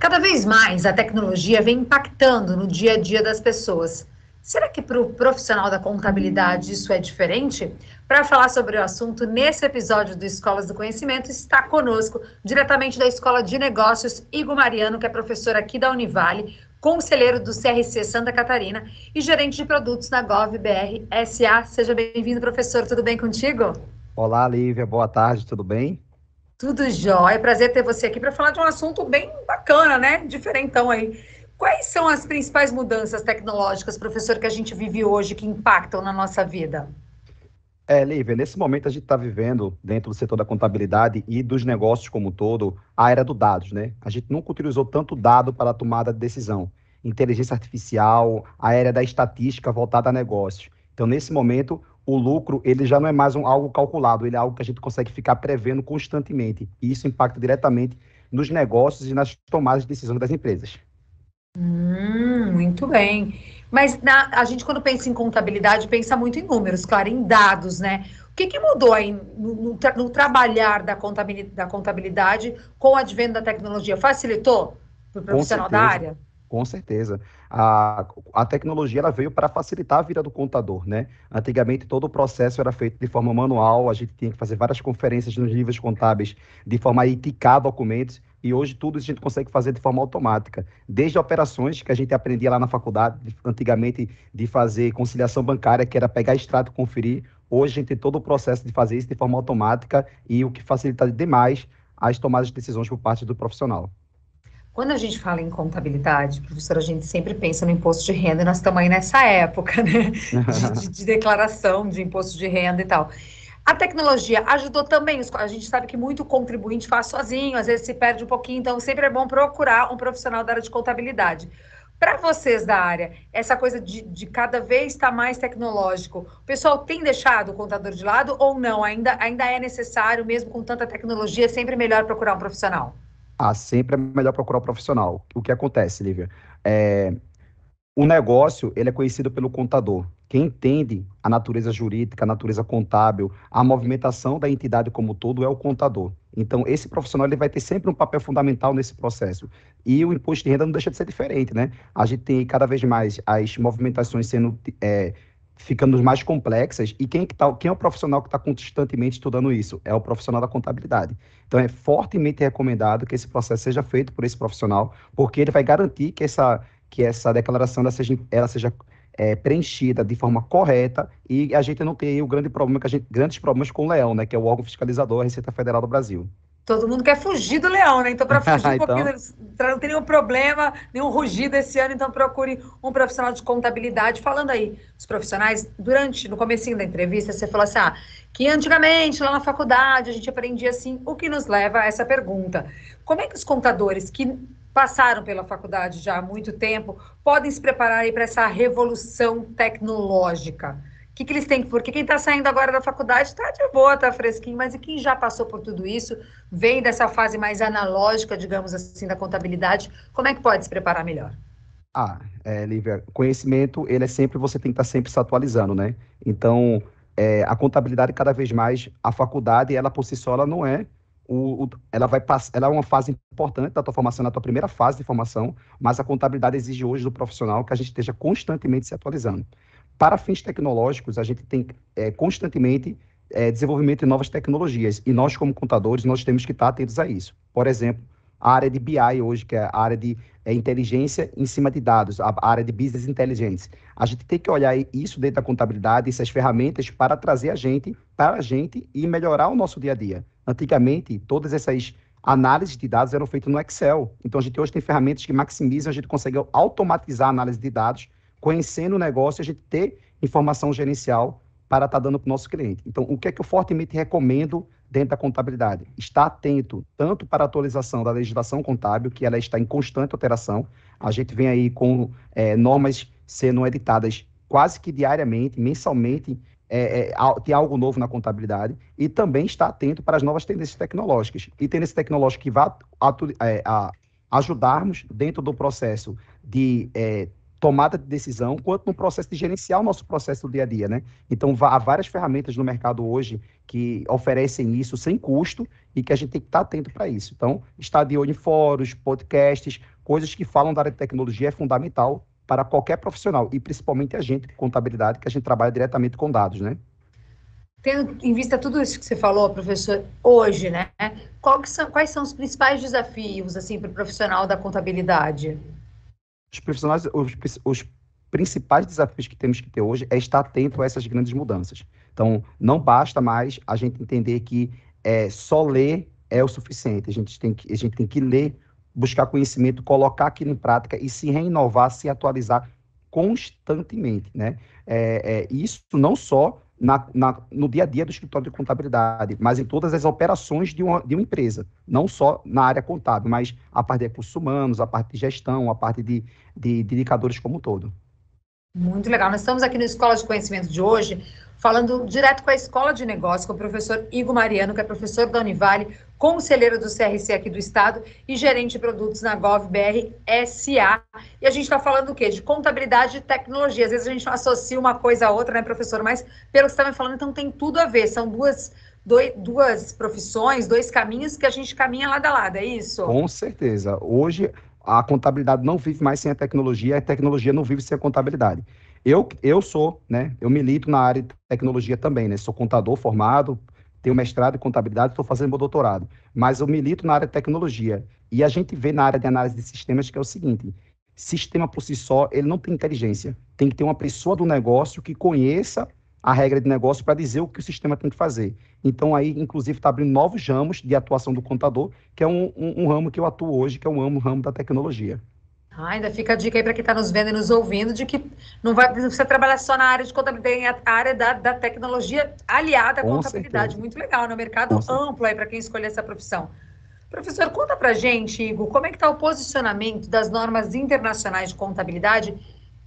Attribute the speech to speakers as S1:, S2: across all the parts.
S1: Cada vez mais a tecnologia vem impactando no dia a dia das pessoas. Será que para o profissional da contabilidade isso é diferente? Para falar sobre o assunto, nesse episódio do Escolas do Conhecimento, está conosco, diretamente da Escola de Negócios, Igor Mariano, que é professor aqui da Univale, conselheiro do CRC Santa Catarina e gerente de produtos na GovBR SA. Seja bem-vindo, professor. Tudo bem contigo?
S2: Olá, Lívia. Boa tarde, tudo bem?
S1: Tudo jóia. É prazer ter você aqui para falar de um assunto bem bacana, né? Diferentão aí. Quais são as principais mudanças tecnológicas, professor, que a gente vive hoje que impactam na nossa vida?
S2: É, Lívia, nesse momento a gente está vivendo, dentro do setor da contabilidade e dos negócios como um todo, a era do dados, né? A gente nunca utilizou tanto dado para a tomada de decisão. Inteligência artificial, a era da estatística voltada a negócios. Então, nesse momento, o lucro ele já não é mais um, algo calculado, ele é algo que a gente consegue ficar prevendo constantemente. E isso impacta diretamente nos negócios e nas tomadas de decisão das empresas.
S1: Hum, muito bem. Mas na, a gente, quando pensa em contabilidade, pensa muito em números, claro, em dados, né? O que, que mudou aí no, no, no trabalhar da contabilidade, da contabilidade com o advento da tecnologia? Facilitou para o profissional da área?
S2: Com certeza. A, a tecnologia ela veio para facilitar a vida do contador, né? Antigamente todo o processo era feito de forma manual, a gente tinha que fazer várias conferências nos livros contábeis de forma a eticar documentos. E hoje tudo isso a gente consegue fazer de forma automática. Desde operações que a gente aprendia lá na faculdade, antigamente, de fazer conciliação bancária, que era pegar extrato e conferir. Hoje a gente tem todo o processo de fazer isso de forma automática e o que facilita demais as tomadas de decisões por parte do profissional.
S1: Quando a gente fala em contabilidade, professor, a gente sempre pensa no imposto de renda e nós estamos aí nessa época, né? De, de, de declaração de imposto de renda e tal. A tecnologia ajudou também. A gente sabe que muito contribuinte faz sozinho, às vezes se perde um pouquinho, então sempre é bom procurar um profissional da área de contabilidade. Para vocês da área, essa coisa de, de cada vez estar tá mais tecnológico, o pessoal tem deixado o contador de lado ou não? Ainda, ainda é necessário, mesmo com tanta tecnologia, é sempre melhor procurar um profissional?
S2: ah, sempre é melhor procurar o um profissional. O que acontece, Lívia? É, o negócio ele é conhecido pelo contador. Quem entende a natureza jurídica, a natureza contábil, a movimentação da entidade como todo é o contador. Então, esse profissional ele vai ter sempre um papel fundamental nesse processo. E o imposto de renda não deixa de ser diferente, né? A gente tem cada vez mais as movimentações sendo é, ficando mais complexas. E quem, que tá, quem é o profissional que está constantemente estudando isso? É o profissional da contabilidade. Então, é fortemente recomendado que esse processo seja feito por esse profissional, porque ele vai garantir que essa, que essa declaração ela seja, ela seja é, preenchida de forma correta e a gente não tem o grande problema que a gente, grandes problemas com o leão, né, que é o órgão fiscalizador, a Receita Federal do Brasil.
S1: Todo mundo quer fugir do leão, né? Então, para fugir então... um pouquinho, então. para não ter nenhum problema, nenhum rugido esse ano, então procure um profissional de contabilidade. Falando aí, os profissionais, durante, no comecinho da entrevista, você falou assim, ah, que antigamente, lá na faculdade, a gente aprendia assim, o que nos leva a essa pergunta. Como é que os contadores que passaram pela faculdade já há muito tempo podem se preparar aí para essa revolução tecnológica? que, que eles têm? Porque quem está saindo agora da faculdade está de boa, está fresquinho, mas e quem já passou por tudo isso, vem dessa fase mais analógica, digamos assim, da contabilidade, como é que pode se preparar melhor?
S2: Ah, é, Lívia, conhecimento, ele é sempre, você tem que estar tá sempre se atualizando, né? Então, é, a contabilidade, cada vez mais, a faculdade, ela por si só, ela não é o, o, ela vai ela é uma fase importante da tua formação, na tua primeira fase de formação, mas a contabilidade exige hoje do profissional que a gente esteja constantemente se atualizando para fins tecnológicos, a gente tem é, constantemente é, desenvolvimento de novas tecnologias. E nós, como contadores, nós temos que estar atentos a isso. Por exemplo, a área de BI hoje, que é a área de é, inteligência em cima de dados, a área de business intelligence. A gente tem que olhar isso dentro da contabilidade, essas ferramentas, para trazer a gente, para a gente e melhorar o nosso dia a dia. Antigamente, todas essas análises de dados eram feitas no Excel. Então, a gente hoje tem ferramentas que maximizam, a gente consegue automatizar a análise de dados conhecendo o negócio, a gente ter informação gerencial para estar tá dando para o nosso cliente. Então, o que é que eu fortemente recomendo dentro da contabilidade? Estar atento tanto para a atualização da legislação contábil, que ela está em constante alteração. A gente vem aí com é, normas sendo editadas quase que diariamente, mensalmente, é, é, tem algo novo na contabilidade e também estar atento para as novas tendências tecnológicas. E tendência tecnológica que vai é, a, ajudarmos dentro do processo de é, tomada de decisão, quanto no processo de gerenciar o nosso processo do dia a dia, né? Então, há várias ferramentas no mercado hoje que oferecem isso sem custo e que a gente tem que estar tá atento para isso. Então, estar de olho em fóruns, podcasts, coisas que falam da área de tecnologia é fundamental para qualquer profissional e principalmente a gente, contabilidade, que a gente trabalha diretamente com dados, né?
S1: Tendo em vista tudo isso que você falou, professor, hoje, né? São, quais são os principais desafios assim para o profissional da contabilidade?
S2: Os profissionais, os, os principais desafios que temos que ter hoje é estar atento a essas grandes mudanças. Então, não basta mais a gente entender que é, só ler é o suficiente. A gente, tem que, a gente tem que ler, buscar conhecimento, colocar aquilo em prática e se renovar, se atualizar constantemente, né? É, é, isso não só na, na, no dia a dia do escritório de contabilidade, mas em todas as operações de uma, de uma empresa, não só na área contábil, mas a parte de recursos humanos, a parte de gestão, a parte de, de, de indicadores como um todo.
S1: Muito legal. Nós estamos aqui no Escola de Conhecimento de hoje, falando direto com a Escola de Negócios, com o professor Igor Mariano, que é professor da Univale, conselheira do CRC aqui do Estado e gerente de produtos na GovBR SA. E a gente está falando o quê? De contabilidade e tecnologia. Às vezes a gente não associa uma coisa a outra, né, professor? Mas pelo que você está me falando, então tem tudo a ver. São duas, dois, duas profissões, dois caminhos que a gente caminha lado a lado, é isso? Com
S2: certeza. Hoje a contabilidade não vive mais sem a tecnologia, a tecnologia não vive sem a contabilidade. Eu, eu sou, né? Eu milito na área de tecnologia também, né? Sou contador formado, tenho mestrado em contabilidade, estou fazendo meu doutorado, mas eu milito na área de tecnologia. E a gente vê na área de análise de sistemas que é o seguinte: sistema por si só, ele não tem inteligência. Tem que ter uma pessoa do negócio que conheça a regra de negócio para dizer o que o sistema tem que fazer. Então, aí, inclusive, está abrindo novos ramos de atuação do contador, que é um, um, um, ramo que eu atuo hoje, que é um ramo, ramo da tecnologia.
S1: Ah, ainda fica a dica aí para quem está nos vendo e nos ouvindo de que não, vai, precisar trabalhar só na área de contabilidade, tem a área da, da tecnologia aliada à Com contabilidade. Certeza. Muito legal, né? mercado Com amplo aí para quem escolher essa profissão. Professor, conta para gente, Igor, como é que está o posicionamento das normas internacionais de contabilidade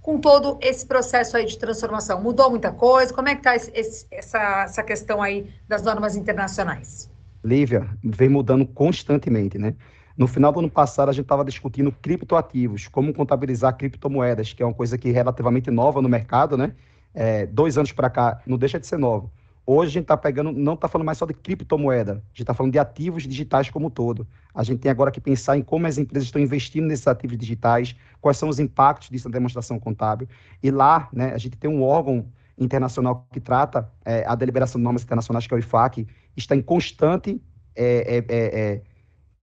S1: com todo esse processo aí de transformação? Mudou muita coisa? Como é que está essa, essa questão aí das normas internacionais?
S2: Lívia, vem mudando constantemente, né? No final do ano passado, a gente estava discutindo criptoativos, como contabilizar criptomoedas, que é uma coisa que é relativamente nova no mercado, né? É, dois anos para cá, não deixa de ser novo. Hoje a gente está pegando, não está falando mais só de criptomoeda, a gente está falando de ativos digitais como um todo. A gente tem agora que pensar em como as empresas estão investindo nesses ativos digitais, quais são os impactos disso na demonstração contábil. E lá, né, a gente tem um órgão internacional que trata é, a deliberação de normas internacionais, que é o IFAC, está em constante é, é, é, é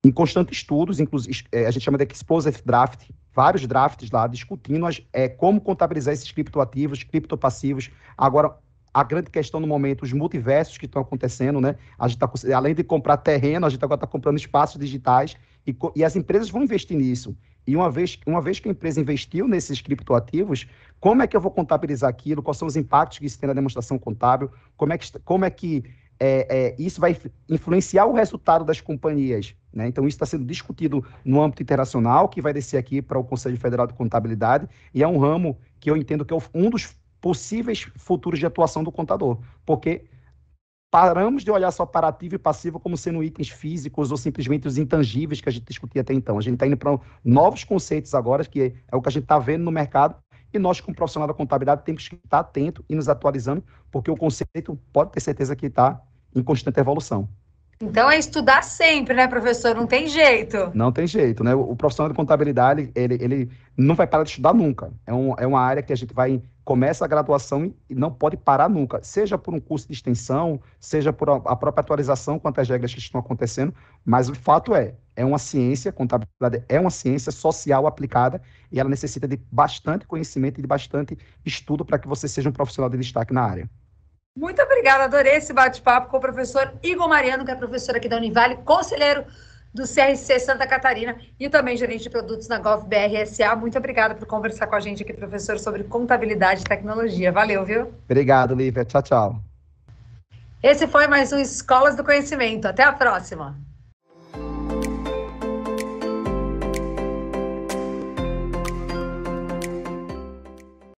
S2: em constantes estudos, inclusive é, a gente chama de explosive draft, vários drafts lá discutindo as, é, como contabilizar esses criptoativos, criptopassivos. Agora, a grande questão no momento, os multiversos que estão acontecendo, né? A gente está além de comprar terreno, a gente agora está comprando espaços digitais e, e as empresas vão investir nisso. E uma vez, uma vez que a empresa investiu nesses criptoativos, como é que eu vou contabilizar aquilo? Quais são os impactos que isso tem na demonstração contábil? Como é que, como é que é, é, isso vai influenciar o resultado das companhias. Né? Então, isso está sendo discutido no âmbito internacional, que vai descer aqui para o Conselho Federal de Contabilidade, e é um ramo que eu entendo que é um dos possíveis futuros de atuação do contador, porque paramos de olhar só para ativo e passivo como sendo itens físicos ou simplesmente os intangíveis que a gente discutia até então. A gente está indo para novos conceitos agora, que é o que a gente está vendo no mercado, e nós, como profissional da contabilidade, temos que estar atento e nos atualizando, porque o conceito pode ter certeza que está em constante evolução.
S1: Então é estudar sempre, né, professor? Não tem jeito.
S2: Não tem jeito, né? O profissional de contabilidade, ele, ele não vai parar de estudar nunca. É, um, é uma área que a gente vai, começa a graduação e não pode parar nunca. Seja por um curso de extensão, seja por a, a própria atualização quanto às regras que estão acontecendo, mas o fato é, é uma ciência, contabilidade é uma ciência social aplicada e ela necessita de bastante conhecimento e de bastante estudo para que você seja um profissional de destaque na área.
S1: Muito obrigada, adorei esse bate-papo com o professor Igor Mariano, que é professor aqui da Univale, conselheiro do CRC Santa Catarina e também gerente de produtos na GovBRSA. Muito obrigada por conversar com a gente aqui, professor, sobre contabilidade e tecnologia. Valeu, viu?
S2: Obrigado, Lívia. Tchau, tchau.
S1: Esse foi mais um Escolas do Conhecimento. Até a próxima.